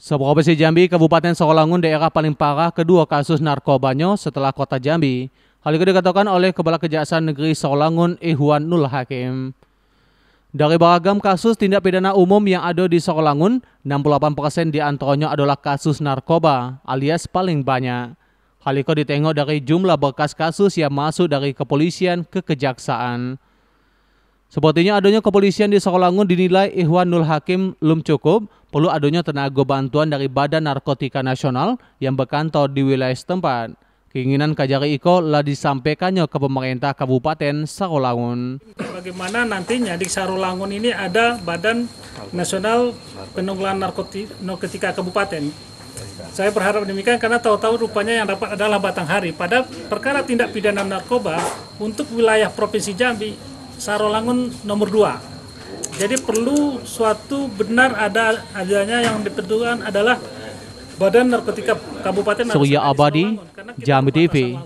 Sebuah Provinsi Jambi, Kabupaten Sokolangun daerah paling parah kedua kasus narkobanya setelah kota Jambi. Hal itu dikatakan oleh Kepala Kejaksaan Negeri Sokolangun Nul Hakim. Dari beragam kasus tindak pidana umum yang ada di Sokolangun, 68% antaranya adalah kasus narkoba alias paling banyak. Hal itu ditengok dari jumlah berkas kasus yang masuk dari kepolisian ke kejaksaan. Sepertinya adanya kepolisian di Sokolangun dinilai Ihwanul Hakim belum cukup, perlu adanya tenaga bantuan dari Badan Narkotika Nasional yang berkantor di wilayah setempat. Keinginan Kajari Iko telah disampaikannya ke pemerintah Kabupaten Sarolangun. Bagaimana nantinya di Sarolangun ini ada Badan Nasional Penunggulan Narkotika Kabupaten. Saya berharap demikian karena tahu-tahu rupanya yang dapat adalah batang hari. Pada perkara tindak pidana narkoba untuk wilayah Provinsi Jambi Sarolangun nomor 2. Jadi perlu suatu benar ada adanya yang diperlukan adalah Badan Narkotika Kabupaten Surya Abadi, Jambi TV.